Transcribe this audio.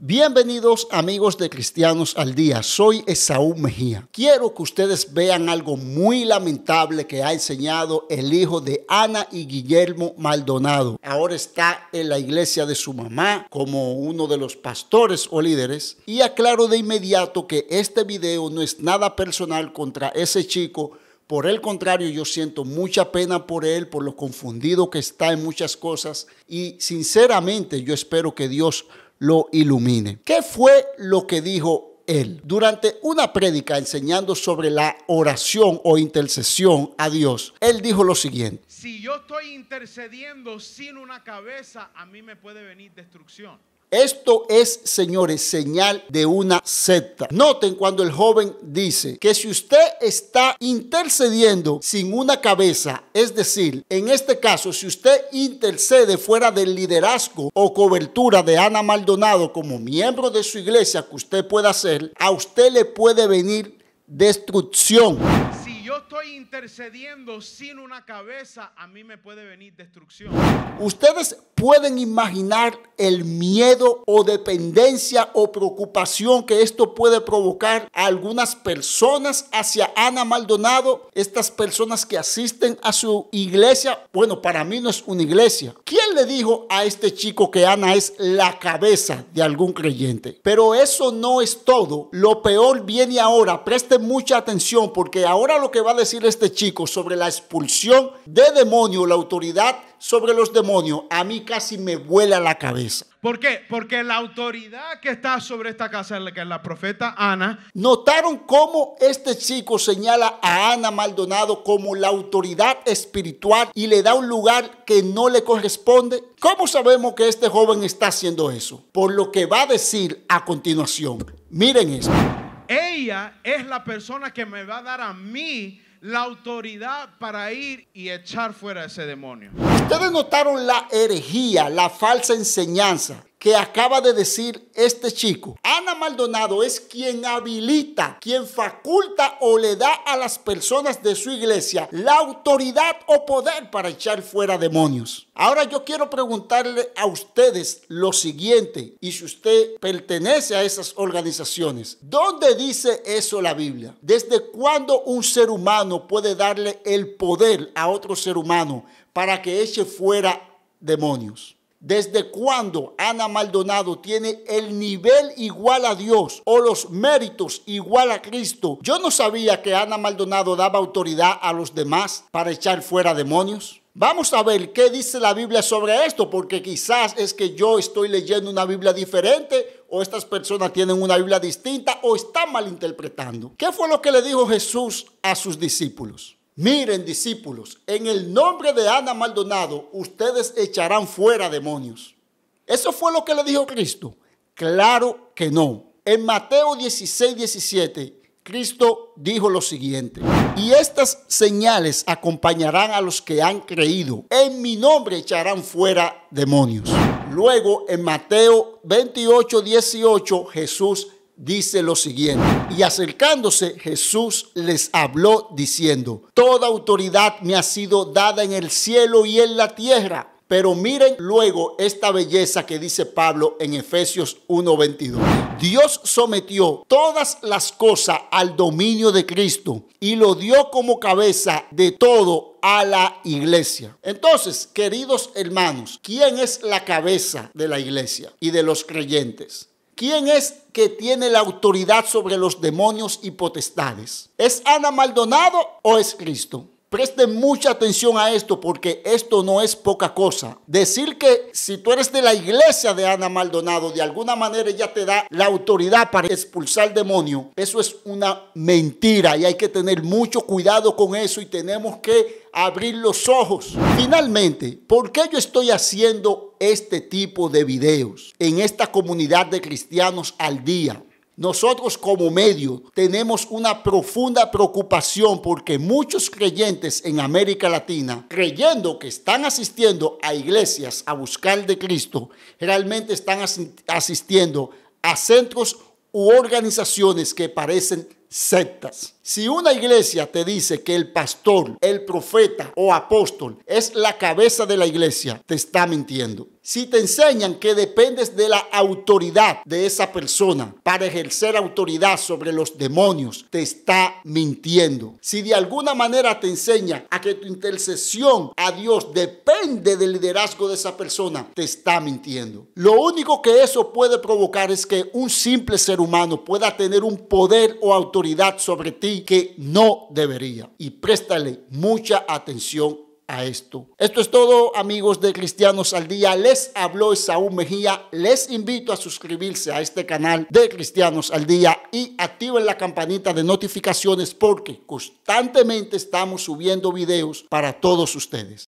Bienvenidos amigos de Cristianos al Día, soy Esaú Mejía. Quiero que ustedes vean algo muy lamentable que ha enseñado el hijo de Ana y Guillermo Maldonado. Ahora está en la iglesia de su mamá como uno de los pastores o líderes y aclaro de inmediato que este video no es nada personal contra ese chico. Por el contrario, yo siento mucha pena por él, por lo confundido que está en muchas cosas y sinceramente yo espero que Dios lo ilumine. ¿Qué fue lo que dijo él. Durante una prédica enseñando sobre la oración o intercesión a Dios, él dijo lo siguiente. Si yo estoy intercediendo sin una cabeza, a mí me puede venir destrucción. Esto es, señores, señal de una secta. Noten cuando el joven dice que si usted está intercediendo sin una cabeza, es decir, en este caso, si usted intercede fuera del liderazgo o cobertura de Ana Maldonado como miembro de su iglesia que usted pueda hacer, a usted le puede venir destrucción estoy intercediendo sin una cabeza, a mí me puede venir destrucción. Ustedes pueden imaginar el miedo o dependencia o preocupación que esto puede provocar a algunas personas hacia Ana Maldonado, estas personas que asisten a su iglesia. Bueno, para mí no es una iglesia. ¿Quién le dijo a este chico que Ana es la cabeza de algún creyente? Pero eso no es todo. Lo peor viene ahora. Presten mucha atención porque ahora lo que va va a decir este chico sobre la expulsión de demonio, la autoridad sobre los demonios, a mí casi me vuela la cabeza. ¿Por qué? Porque la autoridad que está sobre esta casa, que es la profeta Ana. Notaron cómo este chico señala a Ana Maldonado como la autoridad espiritual y le da un lugar que no le corresponde. ¿Cómo sabemos que este joven está haciendo eso? Por lo que va a decir a continuación. Miren esto. Ella es la persona que me va a dar a mí la autoridad para ir y echar fuera ese demonio. Ustedes notaron la herejía, la falsa enseñanza que acaba de decir este chico. Ana Maldonado es quien habilita, quien faculta o le da a las personas de su iglesia la autoridad o poder para echar fuera demonios. Ahora yo quiero preguntarle a ustedes lo siguiente, y si usted pertenece a esas organizaciones, ¿dónde dice eso la Biblia? ¿Desde cuándo un ser humano puede darle el poder a otro ser humano para que eche fuera demonios? ¿Desde cuándo Ana Maldonado tiene el nivel igual a Dios o los méritos igual a Cristo? Yo no sabía que Ana Maldonado daba autoridad a los demás para echar fuera demonios. Vamos a ver qué dice la Biblia sobre esto, porque quizás es que yo estoy leyendo una Biblia diferente o estas personas tienen una Biblia distinta o están malinterpretando. ¿Qué fue lo que le dijo Jesús a sus discípulos? Miren discípulos, en el nombre de Ana Maldonado ustedes echarán fuera demonios. ¿Eso fue lo que le dijo Cristo? Claro que no. En Mateo 16, 17, Cristo dijo lo siguiente, y estas señales acompañarán a los que han creído. En mi nombre echarán fuera demonios. Luego en Mateo 28, 18, Jesús dice lo siguiente, y acercándose Jesús les habló diciendo, toda autoridad me ha sido dada en el cielo y en la tierra. Pero miren luego esta belleza que dice Pablo en Efesios 1:22. Dios sometió todas las cosas al dominio de Cristo y lo dio como cabeza de todo a la iglesia. Entonces, queridos hermanos, ¿quién es la cabeza de la iglesia y de los creyentes? ¿Quién es que tiene la autoridad sobre los demonios y potestades? ¿Es Ana Maldonado o es Cristo? Presten mucha atención a esto porque esto no es poca cosa. Decir que si tú eres de la iglesia de Ana Maldonado, de alguna manera ella te da la autoridad para expulsar demonio, eso es una mentira y hay que tener mucho cuidado con eso y tenemos que abrir los ojos. Finalmente, ¿por qué yo estoy haciendo este tipo de videos en esta comunidad de cristianos al día. Nosotros como medio tenemos una profunda preocupación porque muchos creyentes en América Latina, creyendo que están asistiendo a iglesias a buscar de Cristo, realmente están asistiendo a centros u organizaciones que parecen sectas. Si una iglesia te dice que el pastor, el profeta o apóstol es la cabeza de la iglesia, te está mintiendo. Si te enseñan que dependes de la autoridad de esa persona para ejercer autoridad sobre los demonios, te está mintiendo. Si de alguna manera te enseña a que tu intercesión a Dios depende del liderazgo de esa persona, te está mintiendo. Lo único que eso puede provocar es que un simple ser humano pueda tener un poder o autoridad sobre ti que no debería. Y préstale mucha atención a esto. Esto es todo amigos de Cristianos al Día. Les habló saúl Mejía. Les invito a suscribirse a este canal de Cristianos al Día y activen la campanita de notificaciones porque constantemente estamos subiendo videos para todos ustedes.